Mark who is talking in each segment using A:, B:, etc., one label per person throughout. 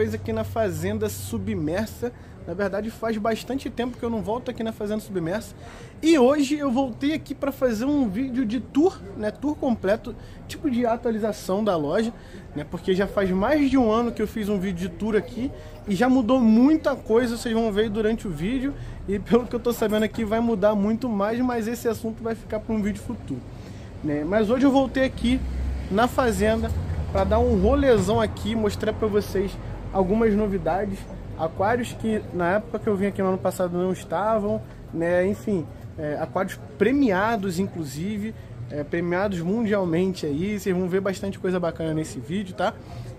A: vez aqui na Fazenda Submersa. Na verdade, faz bastante tempo que eu não volto aqui na Fazenda Submersa. E hoje eu voltei aqui para fazer um vídeo de tour, né? Tour completo, tipo de atualização da loja, né? Porque já faz mais de um ano que eu fiz um vídeo de tour aqui e já mudou muita coisa, vocês vão ver durante o vídeo. E pelo que eu tô sabendo aqui, vai mudar muito mais, mas esse assunto vai ficar para um vídeo futuro. Né? Mas hoje eu voltei aqui na Fazenda para dar um rolezão aqui, mostrar para vocês algumas novidades, aquários que na época que eu vim aqui no ano passado não estavam, né? Enfim, é, aquários premiados, inclusive, é, premiados mundialmente aí. Vocês vão ver bastante coisa bacana nesse vídeo, tá?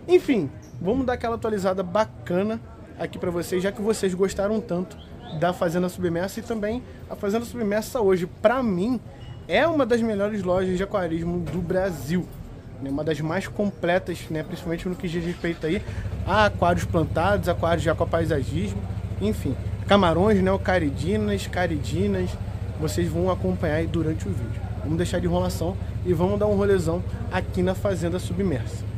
A: Enfim, vamos dar aquela atualizada bacana aqui para vocês, já que vocês gostaram tanto da Fazenda Submersa e também a Fazenda Submersa hoje, para mim, é uma das melhores lojas de aquarismo do Brasil né, uma das mais completas, né, principalmente no que diz respeito aí a aquários plantados, aquários de aquapaisagismo, enfim, camarões, né, caridinas, caridinas, vocês vão acompanhar aí durante o vídeo. Vamos deixar de enrolação e vamos dar um rolezão aqui na Fazenda Submersa.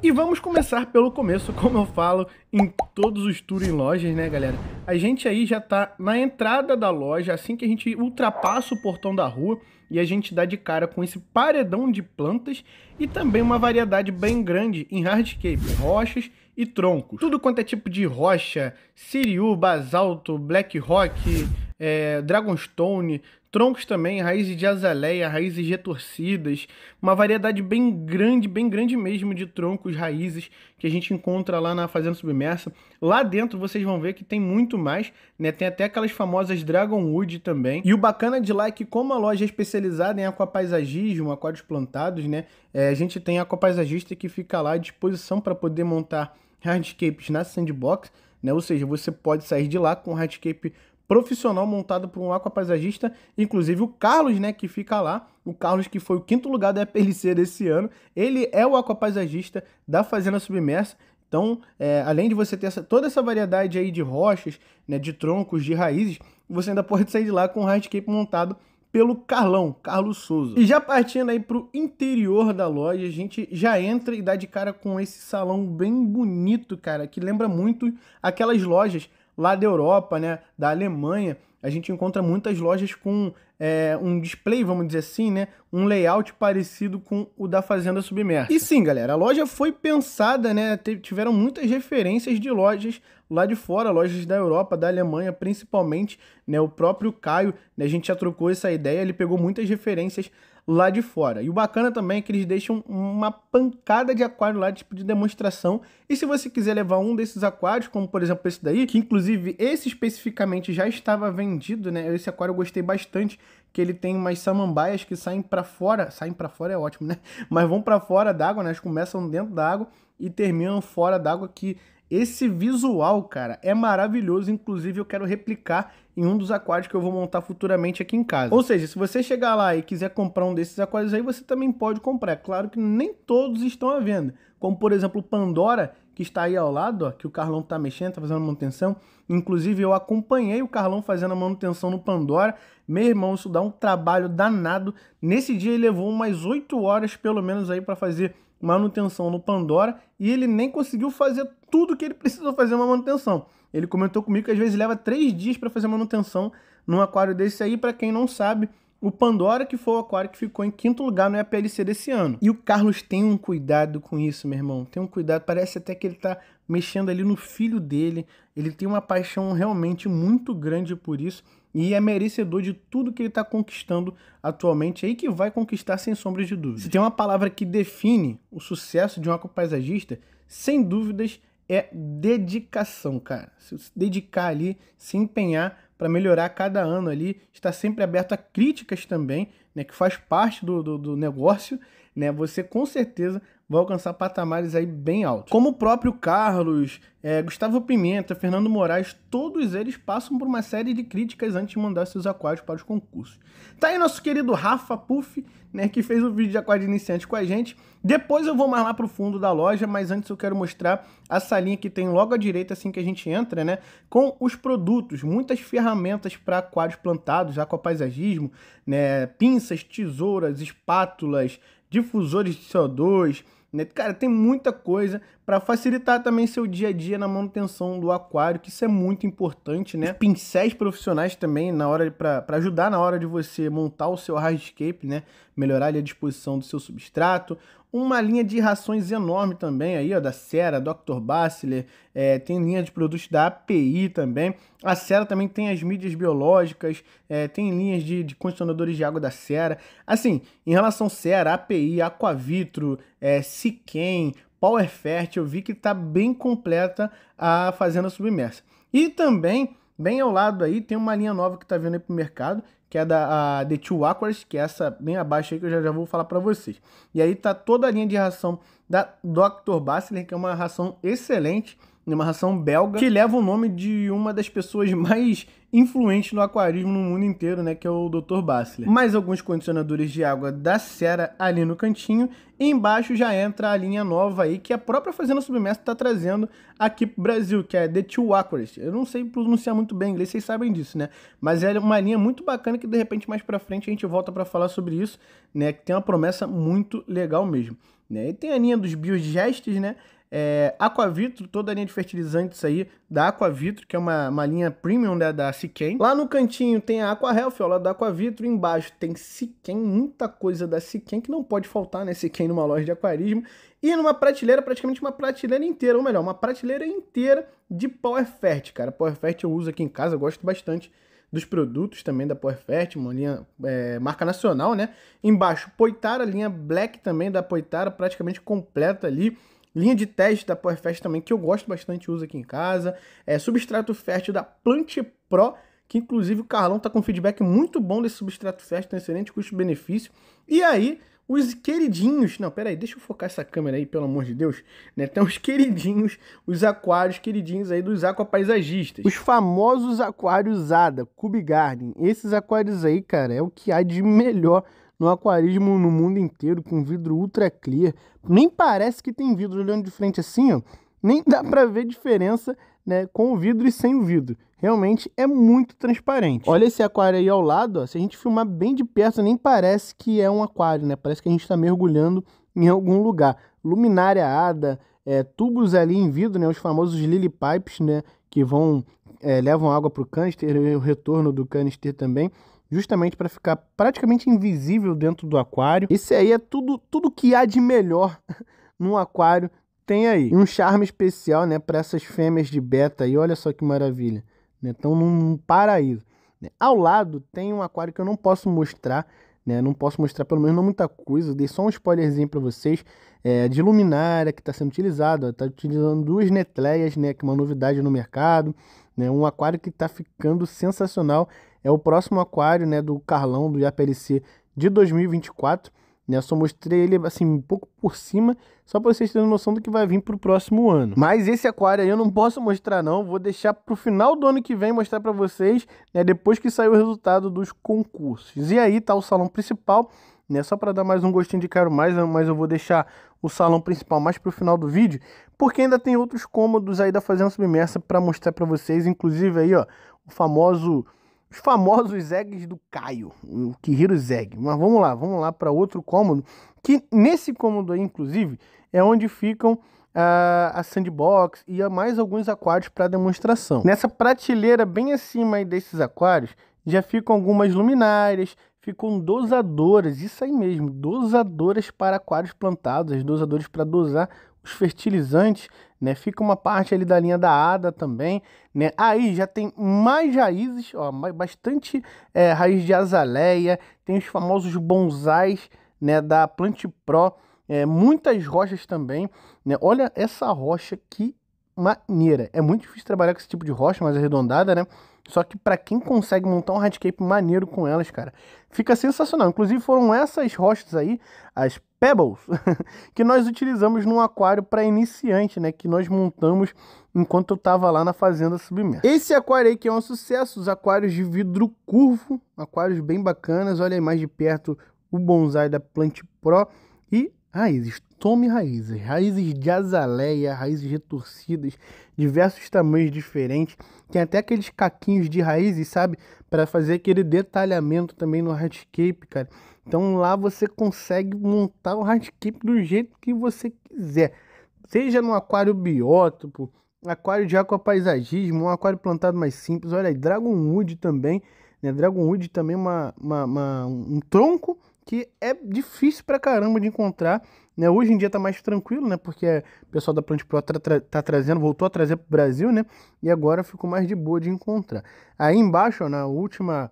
A: E vamos começar pelo começo, como eu falo em todos os tours em lojas, né, galera? A gente aí já tá na entrada da loja, assim que a gente ultrapassa o portão da rua, e a gente dá de cara com esse paredão de plantas e também uma variedade bem grande em hardscape, rochas e troncos. Tudo quanto é tipo de rocha, siriu, basalto, black rock, é, dragonstone, troncos também, raízes de azaleia, raízes retorcidas, uma variedade bem grande, bem grande mesmo de troncos, raízes que a gente encontra lá na Fazenda Submersa. Lá dentro vocês vão ver que tem muito mais, né? Tem até aquelas famosas Dragon Wood também. E o bacana de lá é que como a loja é especializada em aquapaisagismo, aquários plantados, né? É, a gente tem aquapaisagista que fica lá à disposição para poder montar hardscapes na sandbox, né? Ou seja, você pode sair de lá com o hardscape profissional montado por um aquapaisagista, inclusive o Carlos, né, que fica lá, o Carlos que foi o quinto lugar da EPLC desse ano, ele é o aquapaisagista da Fazenda Submersa, então, é, além de você ter essa, toda essa variedade aí de rochas, né, de troncos, de raízes, você ainda pode sair de lá com um hardscape montado pelo Carlão, Carlos Souza. E já partindo aí para o interior da loja, a gente já entra e dá de cara com esse salão bem bonito, cara, que lembra muito aquelas lojas lá da Europa, né, da Alemanha, a gente encontra muitas lojas com é, um display, vamos dizer assim, né, um layout parecido com o da Fazenda Submersa. E sim, galera, a loja foi pensada, né, tiveram muitas referências de lojas lá de fora, lojas da Europa, da Alemanha, principalmente, né, o próprio Caio, né, a gente já trocou essa ideia, ele pegou muitas referências lá de fora. E o bacana também é que eles deixam uma pancada de aquário lá, tipo de demonstração. E se você quiser levar um desses aquários, como por exemplo esse daí, que inclusive esse especificamente já estava vendido, né? Esse aquário eu gostei bastante, que ele tem umas samambaias que saem para fora, saem para fora é ótimo, né? Mas vão para fora d'água, né? Elas começam dentro da água e terminam fora d'água que esse visual, cara, é maravilhoso. Inclusive, eu quero replicar em um dos aquários que eu vou montar futuramente aqui em casa. Ou seja, se você chegar lá e quiser comprar um desses aquários aí, você também pode comprar. É claro que nem todos estão à venda. Como, por exemplo, o Pandora, que está aí ao lado, ó, que o Carlão tá mexendo, tá fazendo manutenção. Inclusive, eu acompanhei o Carlão fazendo a manutenção no Pandora. Meu irmão, isso dá um trabalho danado. Nesse dia ele levou umas 8 horas, pelo menos, aí para fazer manutenção no Pandora. E ele nem conseguiu fazer tudo que ele precisou fazer uma manutenção. Ele comentou comigo que às vezes leva três dias para fazer manutenção num aquário desse aí. Para quem não sabe, o Pandora, que foi o aquário que ficou em quinto lugar no EPLC desse ano. E o Carlos tem um cuidado com isso, meu irmão. Tem um cuidado, parece até que ele tá mexendo ali no filho dele. Ele tem uma paixão realmente muito grande por isso e é merecedor de tudo que ele está conquistando atualmente aí que vai conquistar sem sombra de dúvida. Se tem uma palavra que define o sucesso de um aquapaisagista, sem dúvidas é dedicação, cara. Se dedicar ali, se empenhar para melhorar cada ano ali, está sempre aberto a críticas também, né, que faz parte do, do, do negócio, né, você com certeza vai alcançar patamares aí bem altos. Como o próprio Carlos, é, Gustavo Pimenta, Fernando Moraes, todos eles passam por uma série de críticas antes de mandar seus aquários para os concursos. Tá aí nosso querido Rafa Puff, né, que fez o vídeo de aquário de iniciante com a gente. Depois eu vou mais lá pro fundo da loja, mas antes eu quero mostrar a salinha que tem logo à direita assim que a gente entra, né, com os produtos, muitas ferramentas para aquários plantados, aquapaisagismo, né, pinças, tesouras, espátulas, difusores de CO2, né? Cara, tem muita coisa para facilitar também seu dia a dia na manutenção do aquário, que isso é muito importante, né? Os pincéis profissionais também na hora para ajudar na hora de você montar o seu hardscape, né? Melhorar a disposição do seu substrato, uma linha de rações enorme também aí, ó, da Sera, Dr. Bassler, é, tem linha de produtos da API também. A Sera também tem as mídias biológicas, é, tem linhas de, de condicionadores de água da Sera. Assim, em relação Sera, API, Aquavitro, é, Siquem, PowerFert, eu vi que está bem completa a fazenda submersa. E também, bem ao lado aí, tem uma linha nova que está vindo aí para o mercado, que é da a, The Two Aquas, que é essa bem abaixo aí que eu já, já vou falar para vocês. E aí tá toda a linha de ração da Dr. Bassler, que é uma ração excelente ração belga, que leva o nome de uma das pessoas mais influentes no aquarismo no mundo inteiro, né, que é o Dr. Bassler. Mais alguns condicionadores de água da Sera ali no cantinho, e embaixo já entra a linha nova aí que a própria Fazenda Submersa está trazendo aqui pro Brasil, que é The Two Aquarists. Eu não sei pronunciar muito bem inglês, vocês sabem disso, né? Mas é uma linha muito bacana que de repente mais para frente a gente volta para falar sobre isso, né, que tem uma promessa muito legal mesmo, né? E tem a linha dos biogestes, né? É, Aquavitro, toda a linha de fertilizantes aí da Aquavitro, que é uma, uma linha premium né, da Siquem. Lá no cantinho tem a Aqua Health, ao lado da Aquavitro, embaixo tem Siquem, muita coisa da Siquem que não pode faltar, né? Siquem numa loja de aquarismo. E numa prateleira, praticamente uma prateleira inteira, ou melhor, uma prateleira inteira de Power Fert, cara. Power Fert eu uso aqui em casa, gosto bastante dos produtos também da Powerfert, uma linha é, marca nacional, né? Embaixo, Poitara, linha Black também da Poitara, praticamente completa ali. Linha de teste da PowerFest também, que eu gosto bastante, uso aqui em casa. É, substrato fértil da Plant Pro, que inclusive o Carlão está com um feedback muito bom desse substrato fértil, tem tá um excelente custo-benefício. E aí, os queridinhos, não, peraí, deixa eu focar essa câmera aí, pelo amor de Deus, né? Tem os queridinhos, os aquários queridinhos aí dos aquapaisagistas. Os famosos aquários ADA, Cube Garden. Esses aquários aí, cara, é o que há de melhor no aquarismo no mundo inteiro, com vidro ultra clear. Nem parece que tem vidro olhando de frente assim, ó. Nem dá para ver diferença né, com o vidro e sem o vidro. Realmente é muito transparente. Olha esse aquário aí ao lado, ó. se a gente filmar bem de perto, nem parece que é um aquário, né? Parece que a gente está mergulhando em algum lugar. Luminária ada, é, tubos ali em vidro, né, os famosos lily pipes, né, que vão é, levam água para o canister e o retorno do canister também justamente para ficar praticamente invisível dentro do aquário. Esse aí é tudo, tudo que há de melhor no aquário tem aí. E um charme especial, né, para essas fêmeas de beta aí, olha só que maravilha, né? Estão num paraíso. Né? Ao lado tem um aquário que eu não posso mostrar, né? Não posso mostrar pelo menos não muita coisa, dei só um spoilerzinho para vocês é, de luminária que está sendo utilizado, está utilizando duas netleias, né, que é uma novidade no mercado, né? Um aquário que está ficando sensacional é o próximo aquário, né, do Carlão, do IAPLC de 2024. Né, só mostrei ele assim um pouco por cima, só para vocês terem noção do que vai vir para o próximo ano. Mas esse aquário aí eu não posso mostrar não, vou deixar para o final do ano que vem mostrar para vocês, né, depois que sair o resultado dos concursos. E aí tá o salão principal, né, só para dar mais um gostinho de quero mais, né? mas eu vou deixar o salão principal mais para o final do vídeo, porque ainda tem outros cômodos aí da Fazenda Submersa para mostrar para vocês, inclusive aí ó, o famoso os famosos Zegs do Caio, o Kihiro Zeg. Mas vamos lá, vamos lá para outro cômodo, que nesse cômodo aí, inclusive, é onde ficam a, ah, a sandbox e a mais alguns aquários para demonstração. Nessa prateleira bem acima desses aquários, já ficam algumas luminárias, ficam dosadoras, isso aí mesmo, dosadoras para aquários plantados, as dosadoras para dosar os fertilizantes, né? Fica uma parte ali da linha da ADA também, né? Aí já tem mais raízes, ó, bastante é, raiz de azaleia, tem os famosos bonsais, né? Da Plant Pro, é, muitas rochas também, né? Olha essa rocha que maneira. É muito difícil trabalhar com esse tipo de rocha mais arredondada, né? Só que para quem consegue montar um hardscape maneiro com elas, cara, fica sensacional. Inclusive foram essas rochas aí, as Pebbles, que nós utilizamos num aquário para iniciante, né, que nós montamos enquanto eu estava lá na fazenda submersa. Esse aquário aí que é um sucesso, os aquários de vidro curvo, aquários bem bacanas, olha aí mais de perto o bonsai da Plant Pro e raízes tome raízes, raízes de azaleia, raízes retorcidas, diversos tamanhos diferentes. Tem até aqueles caquinhos de raízes, sabe? Para fazer aquele detalhamento também no hardscape, cara. Então lá você consegue montar o hardscape do jeito que você quiser. Seja no aquário biótipo, aquário de aquapaisagismo, um aquário plantado mais simples. Olha aí, Dragon Wood também. Né? Dragon Wood também é uma, uma, uma, um tronco que é difícil pra caramba de encontrar né? Hoje em dia está mais tranquilo, né? Porque é, o pessoal da Plant Pro tá, tra tá trazendo, voltou a trazer para o Brasil, né? E agora ficou mais de boa de encontrar. Aí embaixo, ó, na última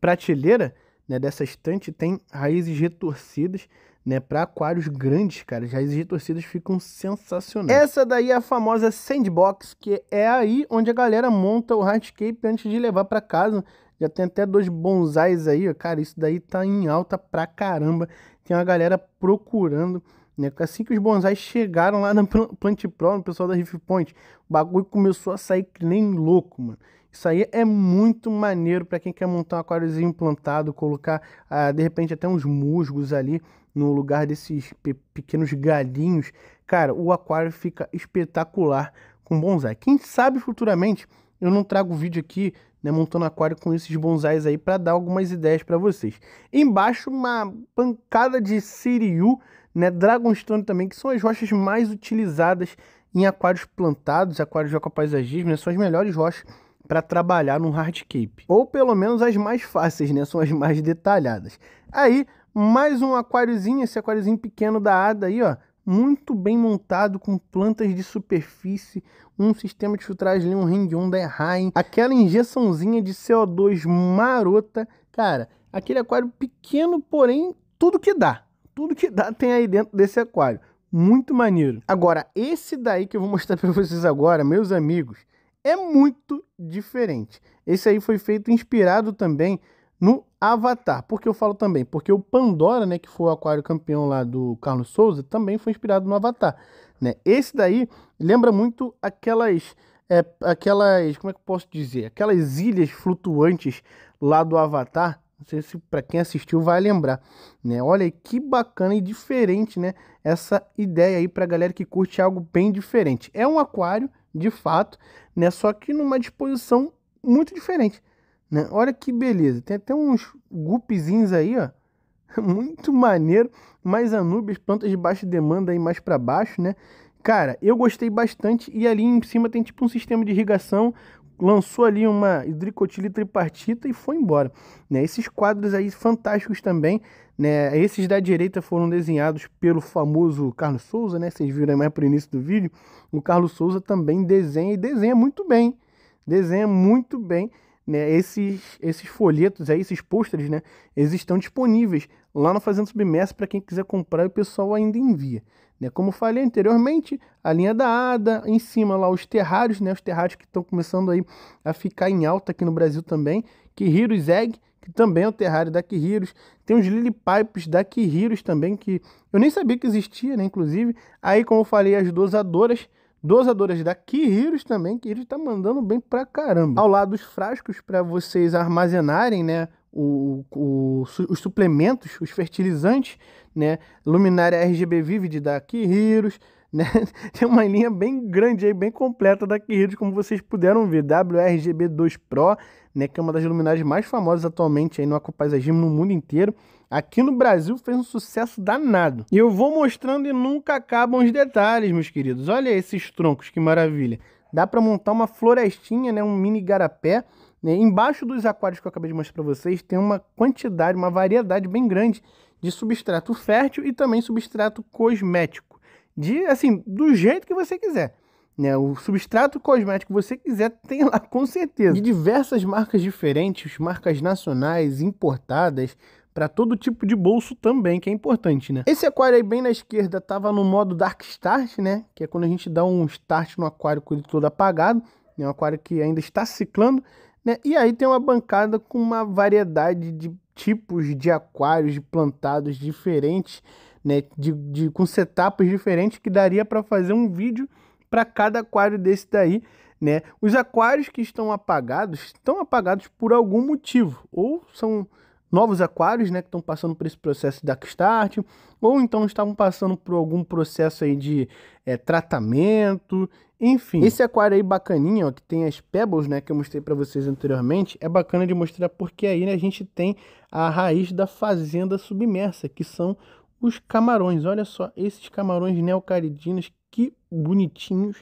A: prateleira né, dessa estante, tem raízes retorcidas, né? Para aquários grandes, cara. As raízes retorcidas ficam sensacionais. Essa daí é a famosa sandbox, que é aí onde a galera monta o hardscape antes de levar para casa. Já tem até dois bonsais aí, ó. Cara, isso daí tá em alta pra caramba. Tem uma galera procurando né? Assim que os bonsais chegaram lá na Plant Pro, no pessoal da Rift Point, o bagulho começou a sair que nem louco, mano. Isso aí é muito maneiro para quem quer montar um aquáriozinho plantado, colocar ah, de repente até uns musgos ali no lugar desses pe pequenos galinhos Cara, o aquário fica espetacular com bonsai. Quem sabe futuramente eu não trago vídeo aqui, né, montando aquário com esses bonsais aí para dar algumas ideias para vocês. Embaixo uma pancada de siriu né? Dragonstone também, que são as rochas mais utilizadas em aquários plantados, aquários de aquapaisagismo, né? São as melhores rochas para trabalhar num hardcape Ou pelo menos as mais fáceis, né? São as mais detalhadas. Aí, mais um aquáriozinho, esse aquáriozinho pequeno da Ada aí, ó. Muito bem montado, com plantas de superfície, um sistema de filtragem ali, um ring on da Errain, aquela injeçãozinha de CO2 marota. Cara, aquele aquário pequeno, porém, tudo que dá tudo que dá tem aí dentro desse aquário. Muito maneiro. Agora, esse daí que eu vou mostrar para vocês agora, meus amigos, é muito diferente. Esse aí foi feito inspirado também no Avatar. Por que eu falo também? Porque o Pandora, né, que foi o aquário campeão lá do Carlos Souza, também foi inspirado no Avatar. Né? Esse daí lembra muito aquelas, é, aquelas, como é que eu posso dizer? Aquelas ilhas flutuantes lá do Avatar, não sei se para quem assistiu vai lembrar, né? Olha que bacana e diferente, né? Essa ideia aí para galera que curte algo bem diferente. É um aquário, de fato, né? Só que numa disposição muito diferente, né? Olha que beleza. Tem até uns gupezinhos aí, ó. Muito maneiro, mais anubis, plantas de baixa demanda aí mais para baixo, né? Cara, eu gostei bastante e ali em cima tem tipo um sistema de irrigação, lançou ali uma hidricotile tripartita e foi embora. Né? Esses quadros aí fantásticos também, né? esses da direita foram desenhados pelo famoso Carlos Souza, né? vocês viram mais para o início do vídeo, o Carlos Souza também desenha e desenha muito bem, desenha muito bem né, esses, esses folhetos aí, esses pôsteres, né, eles estão disponíveis lá no fazenda Submersa para quem quiser comprar e o pessoal ainda envia. Né. Como falei anteriormente, a linha da ADA, em cima lá os terrários, né, os terrários que estão começando aí a ficar em alta aqui no Brasil também, que Heroes Egg, que também é o terrário da Kihiros, tem os Lily Pipes da Kihiros também, que eu nem sabia que existia, né, inclusive. Aí, como eu falei, as dosadoras, Dosadoras da Kihiros também, que ele tá mandando bem pra caramba. Ao lado dos frascos para vocês armazenarem, né, o, o, os suplementos, os fertilizantes, né, luminária RGB Vivid da Kihiros, né, tem uma linha bem grande aí, bem completa da Kihiros, como vocês puderam ver, WRGB2 Pro, né, que é uma das luminárias mais famosas atualmente aí no aquapaisajismo no mundo inteiro, Aqui no Brasil fez um sucesso danado. E eu vou mostrando e nunca acabam os detalhes, meus queridos. Olha esses troncos, que maravilha. Dá para montar uma florestinha, né, um mini garapé. Né? Embaixo dos aquários que eu acabei de mostrar para vocês, tem uma quantidade, uma variedade bem grande de substrato fértil e também substrato cosmético. De, assim, do jeito que você quiser. Né, o substrato cosmético que você quiser tem lá com certeza. De diversas marcas diferentes, marcas nacionais, importadas, para todo tipo de bolso também, que é importante, né? Esse aquário aí bem na esquerda tava no modo Dark Start, né? Que é quando a gente dá um start no aquário com ele todo apagado, é um aquário que ainda está ciclando, né? E aí tem uma bancada com uma variedade de tipos de aquários de plantados diferentes, né? De, de, com setups diferentes que daria para fazer um vídeo para cada aquário desse daí, né? Os aquários que estão apagados estão apagados por algum motivo, ou são novos aquários, né, que estão passando por esse processo de darkstart, ou então estavam passando por algum processo aí de é, tratamento, enfim. Esse aquário aí bacaninho ó, que tem as pebbles, né, que eu mostrei para vocês anteriormente, é bacana de mostrar porque aí né, a gente tem a raiz da fazenda submersa, que são os camarões. Olha só, esses camarões neocaridinos, que bonitinhos,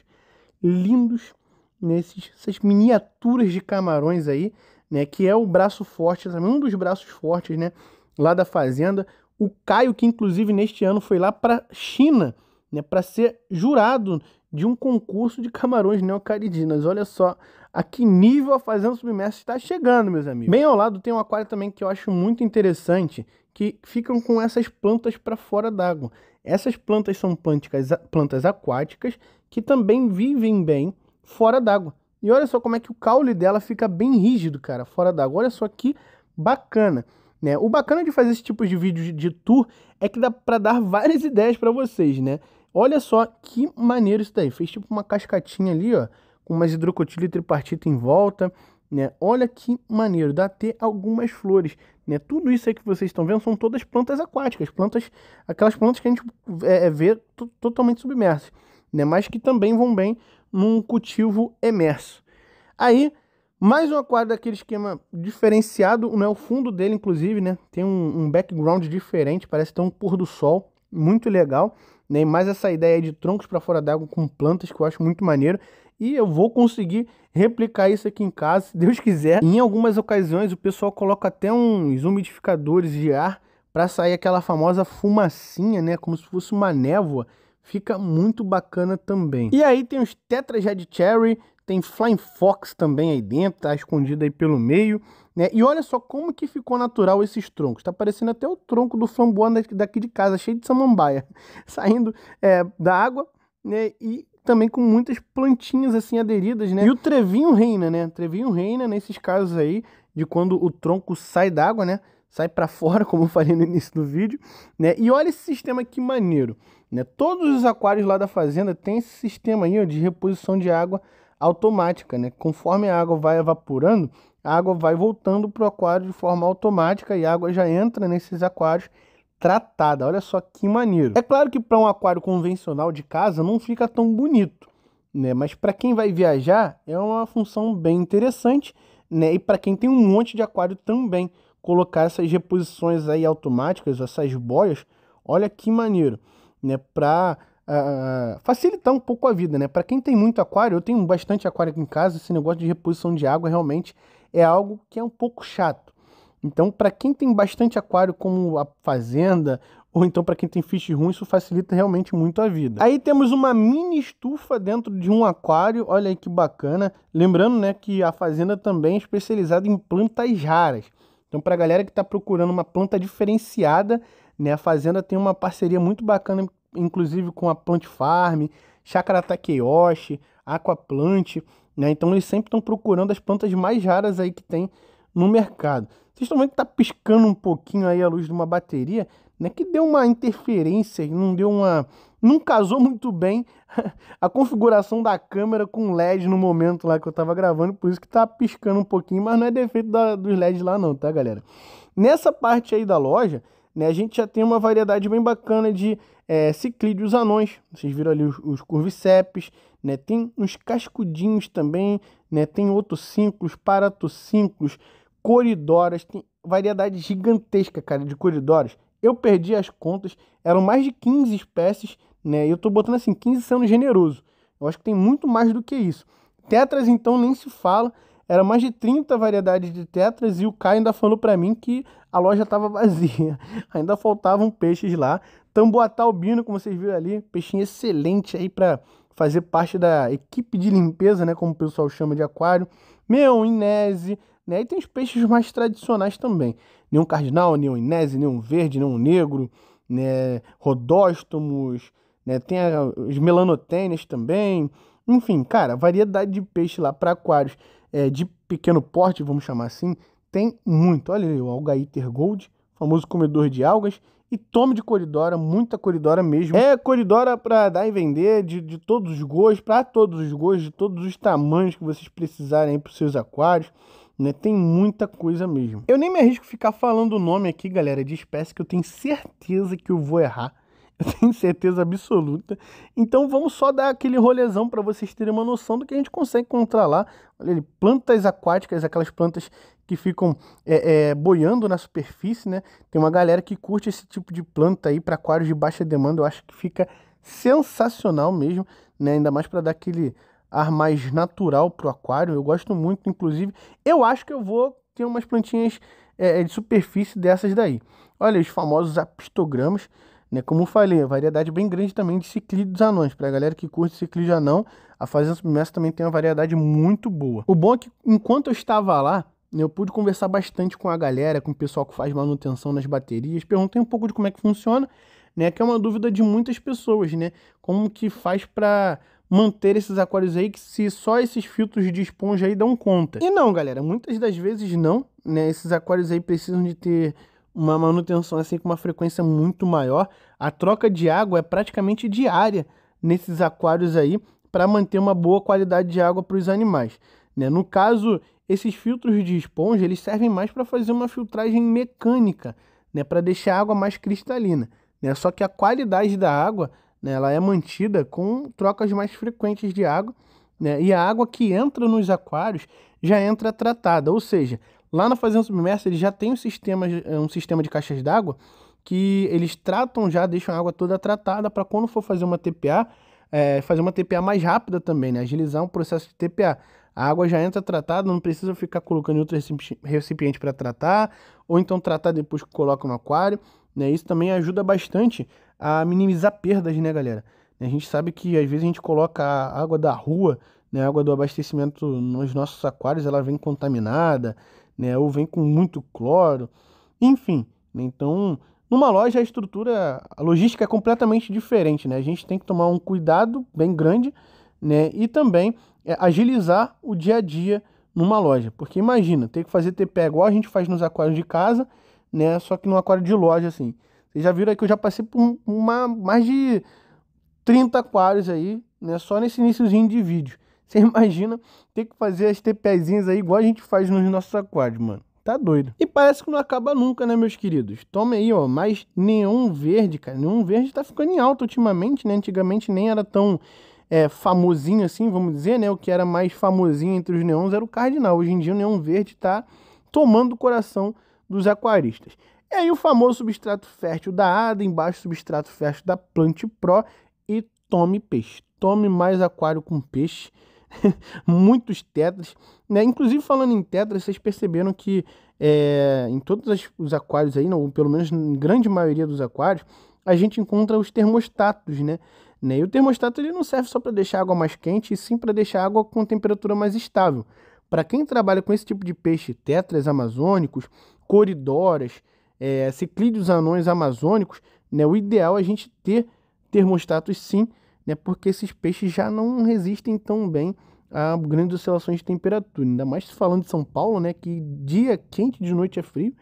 A: lindos, nesses, essas miniaturas de camarões aí, né, que é o braço forte, um dos braços fortes, né, lá da fazenda. O Caio, que inclusive neste ano foi lá para China, né, para ser jurado de um concurso de camarões neocaridinas. Olha só a que nível a Fazenda Submersa está chegando, meus amigos. Bem ao lado tem um aquário também que eu acho muito interessante, que ficam com essas plantas para fora d'água. Essas plantas são plantas, plantas aquáticas que também vivem bem fora d'água. E olha só como é que o caule dela fica bem rígido, cara, fora d'água. Olha só que bacana. Né? O bacana de fazer esse tipo de vídeo de tour é que dá para dar várias ideias para vocês, né? Olha só que maneiro isso daí. Fez tipo uma cascatinha ali, ó, com umas hidrocotila e tripartita em volta, né? Olha que maneiro, dá até algumas flores, né? Tudo isso aí que vocês estão vendo são todas plantas aquáticas, plantas, aquelas plantas que a gente é, é vê totalmente submersas, né? Mas que também vão bem num cultivo emerso. Aí, mais uma quadra daquele esquema diferenciado, né? O fundo dele, inclusive, né? Tem um, um background diferente, parece ter um pôr do sol, muito legal. Né? Mais essa ideia de troncos para fora d'água com plantas, que eu acho muito maneiro. E eu vou conseguir replicar isso aqui em casa, se Deus quiser. Em algumas ocasiões, o pessoal coloca até uns umidificadores de ar para sair aquela famosa fumacinha, né? Como se fosse uma névoa. Fica muito bacana também. E aí tem os Tetra Red Cherry, tem Flying Fox também aí dentro, tá escondido aí pelo meio. Né? E olha só como que ficou natural esses troncos. Tá parecendo até o tronco do flamboyant daqui de casa, cheio de samambaia, saindo é, da água, né? E também com muitas plantinhas assim aderidas, né? E o trevinho reina, né? Trevinho reina nesses casos aí de quando o tronco sai d'água, né? Sai para fora, como eu falei no início do vídeo, né? E olha esse sistema que maneiro. Né? Todos os aquários lá da fazenda têm esse sistema aí, ó, de reposição de água automática. Né? Conforme a água vai evaporando, a água vai voltando para o aquário de forma automática e a água já entra nesses aquários tratada. Olha só que maneiro. É claro que para um aquário convencional de casa não fica tão bonito, né? Mas para quem vai viajar é uma função bem interessante, né? E para quem tem um monte de aquário também, colocar essas reposições aí automáticas, essas boias, olha que maneiro né, para uh, ah, ah, facilitar um pouco a vida, né? Para quem tem muito aquário, eu tenho bastante aquário aqui em casa, esse negócio de reposição de água realmente é algo que é um pouco chato. Então, para quem tem bastante aquário, como a fazenda, ou então para quem tem fish ruim, isso facilita realmente muito a vida. Aí temos uma mini estufa dentro de um aquário, olha aí que bacana. Lembrando, né, que a fazenda também é especializada em plantas raras. Então, para a galera que está procurando uma planta diferenciada, né? A Fazenda tem uma parceria muito bacana, inclusive com a Plant Farm, Chakra Takeyoshi, Aquaplant. Né? Então eles sempre estão procurando as plantas mais raras aí que tem no mercado. Vocês estão vendo que está piscando um pouquinho aí a luz de uma bateria, né? Que deu uma interferência, não deu uma. Não casou muito bem a configuração da câmera com LED no momento lá que eu estava gravando, por isso que está piscando um pouquinho, mas não é defeito da, dos LEDs lá não, tá, galera? Nessa parte aí da loja, né? A gente já tem uma variedade bem bacana de é, ciclídeos anões, vocês viram ali os, os curviceps, né? tem uns cascudinhos também, né? tem otocínclos, paratocínculos coridoras, tem variedade gigantesca, cara, de coridoras. Eu perdi as contas, eram mais de 15 espécies, né? E eu tô botando assim, 15 sendo generoso. Eu acho que tem muito mais do que isso. Tetras, então, nem se fala. Era mais de 30 variedades de tetras e o Caio ainda falou para mim que a loja estava vazia. Ainda faltavam peixes lá. Tamboatá albino, como vocês viram ali, peixinho excelente aí para fazer parte da equipe de limpeza, né, como o pessoal chama de aquário. Meu, inese, né? E tem os peixes mais tradicionais também. Nenhum cardinal, nenhum inese, nenhum verde, nenhum negro, né, rodóstomos, né? Tem a, os melanotênis também. Enfim, cara, variedade de peixe lá para aquários é, de pequeno porte, vamos chamar assim, tem muito. Olha aí, o Algaíter Gold, famoso comedor de algas, e tome de coridora, muita coridora mesmo. É coridora para dar e vender de, de todos os gostos, para todos os gostos, de todos os tamanhos que vocês precisarem para os seus aquários. Né? Tem muita coisa mesmo. Eu nem me arrisco ficar falando o nome aqui, galera, de espécie que eu tenho certeza que eu vou errar eu tenho certeza absoluta. Então vamos só dar aquele rolezão para vocês terem uma noção do que a gente consegue encontrar lá. Olha ali, plantas aquáticas, aquelas plantas que ficam é, é, boiando na superfície, né? Tem uma galera que curte esse tipo de planta aí para aquários de baixa demanda. Eu acho que fica sensacional mesmo, né? Ainda mais para dar aquele ar mais natural pro aquário. Eu gosto muito, inclusive. Eu acho que eu vou ter umas plantinhas é, é de superfície dessas daí. Olha, os famosos apistogramas né? Como eu falei, a variedade é bem grande também de ciclídeos anões. Para a galera que curte ciclídeo anão, a Fazenda Submersa também tem uma variedade muito boa. O bom é que enquanto eu estava lá, eu pude conversar bastante com a galera, com o pessoal que faz manutenção nas baterias, perguntei um pouco de como é que funciona, né? Que é uma dúvida de muitas pessoas, né? Como que faz para manter esses aquários aí, que se só esses filtros de esponja aí dão conta. E não, galera, muitas das vezes não, né? Esses aquários aí precisam de ter uma manutenção assim com uma frequência muito maior. A troca de água é praticamente diária nesses aquários aí para manter uma boa qualidade de água para os animais. Né? No caso, esses filtros de esponja eles servem mais para fazer uma filtragem mecânica, né? para deixar a água mais cristalina. Né? Só que a qualidade da água né? ela é mantida com trocas mais frequentes de água. Né? E a água que entra nos aquários já entra tratada, ou seja, Lá na Fazenda Submersa, eles já têm um sistema, eh, um sistema de caixas d'água que eles tratam já, deixam a água toda tratada para quando for fazer uma TPA, é, eh, fazer uma TPA mais rápida também, né? Agilizar um processo de TPA. A água já entra tratada, não precisa ficar colocando em outro recipiente para tratar, ou então tratar depois que coloca no aquário. Né? Isso também ajuda bastante a minimizar perdas, né, galera? A gente sabe que às vezes a gente coloca a água da rua, né, a água do abastecimento nos nossos aquários, ela vem contaminada, né? Ou vem com muito cloro, enfim. Né? Então, numa loja a estrutura, a logística é completamente diferente, né? A gente tem que tomar um cuidado bem grande, né? E também é, agilizar o dia a dia numa loja, porque imagina, ter que fazer TP é igual a gente faz nos aquários de casa, né? Só que num aquário de loja assim. Vocês já viram aí que eu já passei por uma mais de 30 aquários aí, né? Só nesse iníciozinho de vídeo. Você imagina ter que fazer as TPzinhas aí igual a gente faz nos nossos aquários, mano. Tá doido. E parece que não acaba nunca, né, meus queridos? Toma aí, ó, mais neon verde, cara. Neon verde tá ficando em alta ultimamente, né? Antigamente nem era tão é, famosinho assim, vamos dizer, né? O que era mais famosinho entre os neons era o cardinal. Hoje em dia o neon verde tá tomando o coração dos aquaristas. E aí o famoso substrato fértil da ADA, embaixo substrato fértil da Plant Pro e tome peixe. Tome mais aquário com peixe muitos tetras. Né? Inclusive, falando em tetras, vocês perceberam que é, em todos os aquários aí, não, pelo menos em grande maioria dos aquários, a gente encontra os termostatos, né? né? E o termostato ele não serve só para deixar a água mais quente, e sim para deixar a água com temperatura mais estável. Para quem trabalha com esse tipo de peixe, tetras amazônicos, coridoras, é, ciclídeos anões amazônicos, né, o ideal é a gente ter termostatos sim né? Porque esses peixes já não resistem tão bem a grandes oscilações de temperatura. Ainda mais falando de São Paulo, né? Que dia quente, de noite é frio.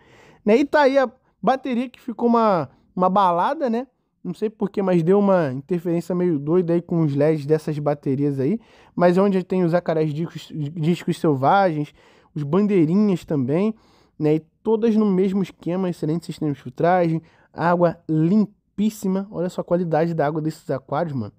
A: Né? E tá aí a bateria que ficou uma, uma balada, né? Não sei porquê, mas deu uma interferência meio doida aí com os LEDs dessas baterias aí. Mas é onde tem os acarés discos, discos selvagens, os bandeirinhas também, né? E todas no mesmo esquema, excelente sistema de filtragem, água limpíssima. Olha só a qualidade da água desses aquários, mano.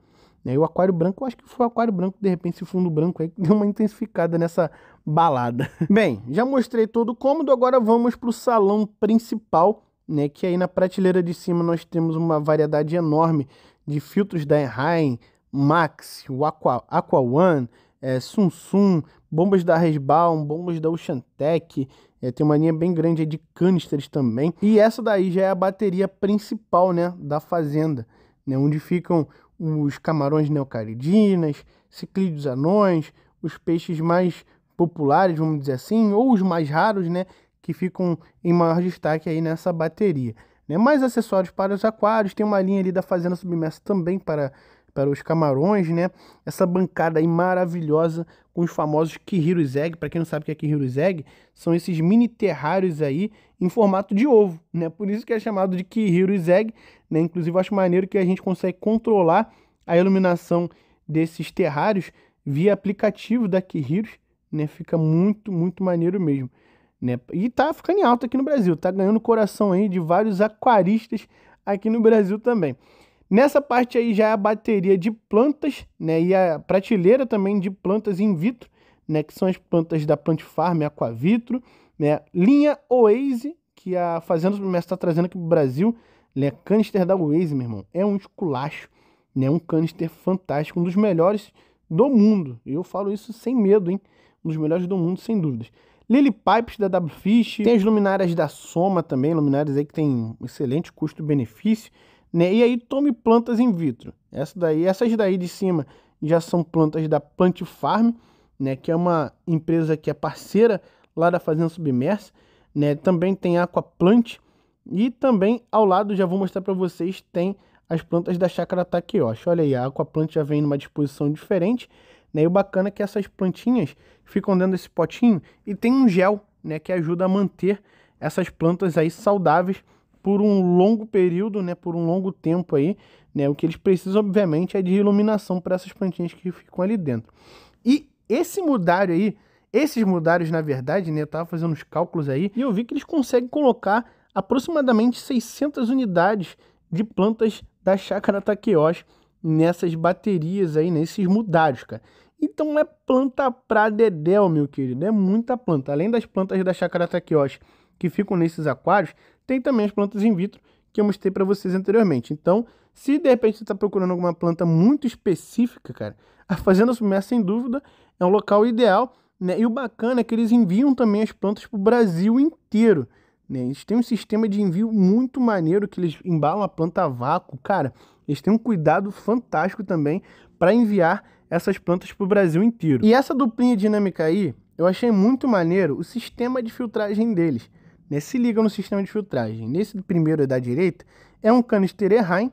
A: Né, e o aquário branco, eu acho que foi o aquário branco, de repente esse fundo branco aí que deu uma intensificada nessa balada. Bem, já mostrei todo o cômodo, agora vamos para o salão principal, né? Que aí na prateleira de cima nós temos uma variedade enorme de filtros da Enheim, Max, o Aqua, Aqua One, é, eh, Sun bombas da Resbaum, bombas da Oceantec, é, eh, tem uma linha bem grande de canisters também. E essa daí já é a bateria principal, né, da fazenda, né, onde ficam os camarões neocaridinas, ciclídeos anões, os peixes mais populares, vamos dizer assim, ou os mais raros, né, que ficam em maior destaque aí nessa bateria. Né? Mais acessórios para os aquários, tem uma linha ali da Fazenda Submersa também para para os camarões, né? Essa bancada aí maravilhosa com os famosos Kihiru's Egg. Para quem não sabe o que é Kihiru's Egg, são esses mini terrários aí em formato de ovo, né? Por isso que é chamado de Kihiru's Egg, né? Inclusive acho maneiro que a gente consegue controlar a iluminação desses terrários via aplicativo da Kihiru's, né? Fica muito, muito maneiro mesmo. Né? E tá ficando em alta aqui no Brasil, tá ganhando coração aí de vários aquaristas aqui no Brasil também. Nessa parte aí já é a bateria de plantas, né? E a prateleira também de plantas in vitro, né? Que são as plantas da Plant Farm, Aquavitro, né? Linha Oase, que a Fazenda Supermercado está trazendo aqui para o Brasil, né? Canister da Oase, meu irmão, é um esculacho, né? Um canister fantástico, um dos melhores do mundo. Eu falo isso sem medo, hein? Um dos melhores do mundo, sem dúvidas. Lily Pipes da Wfish, tem as luminárias da Soma também, luminárias aí que tem um excelente custo-benefício. Né? E aí tome plantas in vitro. Essa daí, essas daí de cima já são plantas da Plant Farm, né? que é uma empresa que é parceira lá da Fazenda Submersa. Né? Também tem Aquaplant e também ao lado, já vou mostrar para vocês, tem as plantas da chácara Takeyoshi. Olha aí, a Aquaplant já vem numa disposição diferente. Né? E o bacana é que essas plantinhas ficam dentro desse potinho e tem um gel né, que ajuda a manter essas plantas aí saudáveis por um longo período, né, por um longo tempo aí, né, o que eles precisam, obviamente, é de iluminação para essas plantinhas que ficam ali dentro. E esse mudário aí, esses mudários, na verdade, né, eu tava fazendo os cálculos aí, e eu vi que eles conseguem colocar aproximadamente 600 unidades de plantas da chácara Takeoshi nessas baterias aí, nesses mudários, cara. Então é planta pra dedéu, meu querido, é muita planta. Além das plantas da chácara Takeoshi, que ficam nesses aquários, tem também as plantas in vitro que eu mostrei para vocês anteriormente. Então, se de repente você está procurando alguma planta muito específica, cara, a Fazenda Submersa, sem dúvida, é um local ideal. Né? E o bacana é que eles enviam também as plantas para o Brasil inteiro. Né? Eles têm um sistema de envio muito maneiro que eles embalam a planta a vácuo. Cara, eles têm um cuidado fantástico também para enviar essas plantas para o Brasil inteiro. E essa duplinha dinâmica aí, eu achei muito maneiro o sistema de filtragem deles né, se ligam no sistema de filtragem. Nesse primeiro é da direita é um canister Erheim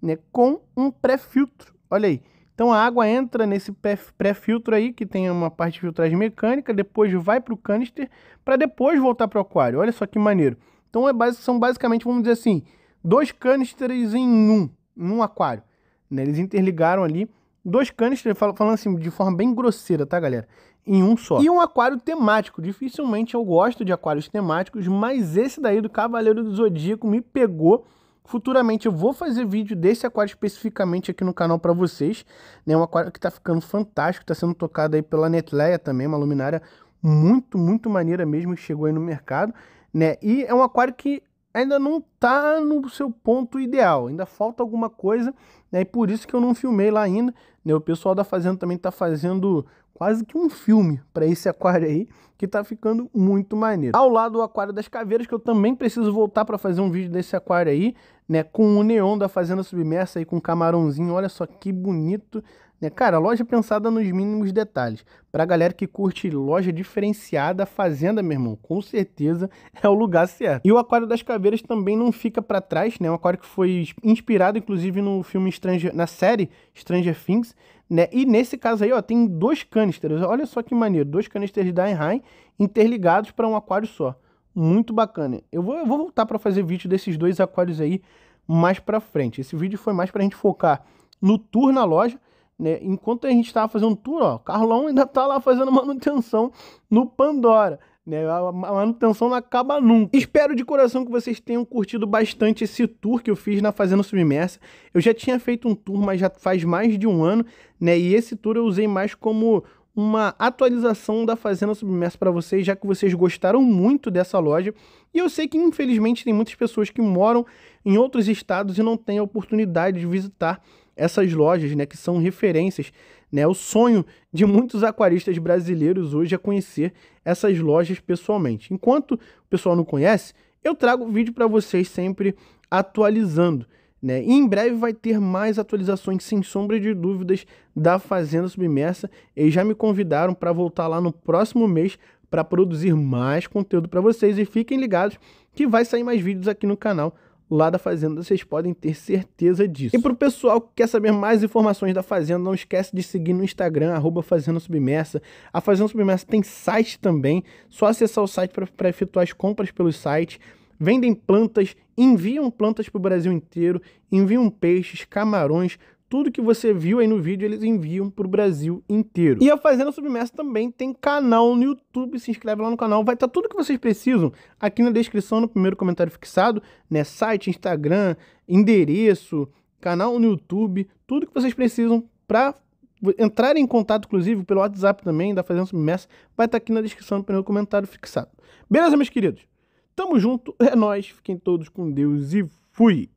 A: né, com um pré-filtro. Olha aí. Então a água entra nesse pré-filtro aí, que tem uma parte de filtragem mecânica, depois vai para o canister, para depois voltar para o aquário. Olha só que maneiro. Então é base, são basicamente, vamos dizer assim, dois canisters em um, num aquário. Né? Eles interligaram ali dois canisters, falando assim de forma bem grosseira, tá, galera? em um só. E um aquário temático. Dificilmente eu gosto de aquários temáticos, mas esse daí do Cavaleiro do Zodíaco me pegou. Futuramente eu vou fazer vídeo desse aquário especificamente aqui no canal para vocês. Né? Um aquário que está ficando fantástico, está sendo tocado aí pela Netleia também, uma luminária muito, muito maneira mesmo que chegou aí no mercado. Né? E é um aquário que ainda não está no seu ponto ideal, ainda falta alguma coisa, né? E por isso que eu não filmei lá ainda, né? O pessoal da fazenda também está fazendo quase que um filme para esse aquário aí, que tá ficando muito maneiro. Ao lado do aquário das caveiras, que eu também preciso voltar para fazer um vídeo desse aquário aí, né, com o neon da Fazenda Submersa aí, com o camarãozinho, olha só que bonito, né? Cara, loja pensada nos mínimos detalhes. Pra galera que curte loja diferenciada, Fazenda, meu irmão, com certeza é o lugar certo. E o Aquário das Caveiras também não fica para trás, né? Um aquário que foi inspirado, inclusive, no filme Stranger... na série Stranger Things, né? E nesse caso aí, ó, tem dois canisters. Olha só que maneiro, dois canisters da Einheim interligados para um aquário só. Muito bacana. Eu vou, eu vou voltar para fazer vídeo desses dois aquários aí mais para frente. Esse vídeo foi mais para a gente focar no tour na loja né? Enquanto a gente estava fazendo tour, ó, Carlão ainda está lá fazendo manutenção no Pandora. Né? A manutenção não acaba nunca. Espero de coração que vocês tenham curtido bastante esse tour que eu fiz na Fazenda Submersa. Eu já tinha feito um tour, mas já faz mais de um ano, né? E esse tour eu usei mais como uma atualização da Fazenda Submersa para vocês, já que vocês gostaram muito dessa loja. E eu sei que infelizmente tem muitas pessoas que moram em outros estados e não têm a oportunidade de visitar essas lojas, né, que são referências, né? O sonho de muitos aquaristas brasileiros hoje é conhecer essas lojas pessoalmente. Enquanto o pessoal não conhece, eu trago vídeo para vocês sempre atualizando. Né? E em breve vai ter mais atualizações, sem sombra de dúvidas, da Fazenda Submersa. e já me convidaram para voltar lá no próximo mês para produzir mais conteúdo para vocês. E fiquem ligados que vai sair mais vídeos aqui no canal lá da Fazenda, vocês podem ter certeza disso. E pro pessoal que quer saber mais informações da Fazenda, não esquece de seguir no Instagram, arroba Fazenda Submersa. A Fazenda Submersa tem site também, só acessar o site para efetuar as compras pelo site. Vendem plantas, enviam plantas para o Brasil inteiro, enviam peixes, camarões, tudo que você viu aí no vídeo, eles enviam para o Brasil inteiro. E a Fazenda Submersa também tem canal no YouTube, se inscreve lá no canal, vai estar tá tudo que vocês precisam aqui na descrição, no primeiro comentário fixado, né, site, Instagram, endereço, canal no YouTube, tudo que vocês precisam para entrar em contato, inclusive, pelo WhatsApp também da Fazenda Submersa, vai estar tá aqui na descrição, no primeiro comentário fixado. Beleza, meus queridos? Tamo junto, é nós, fiquem todos com Deus e fui!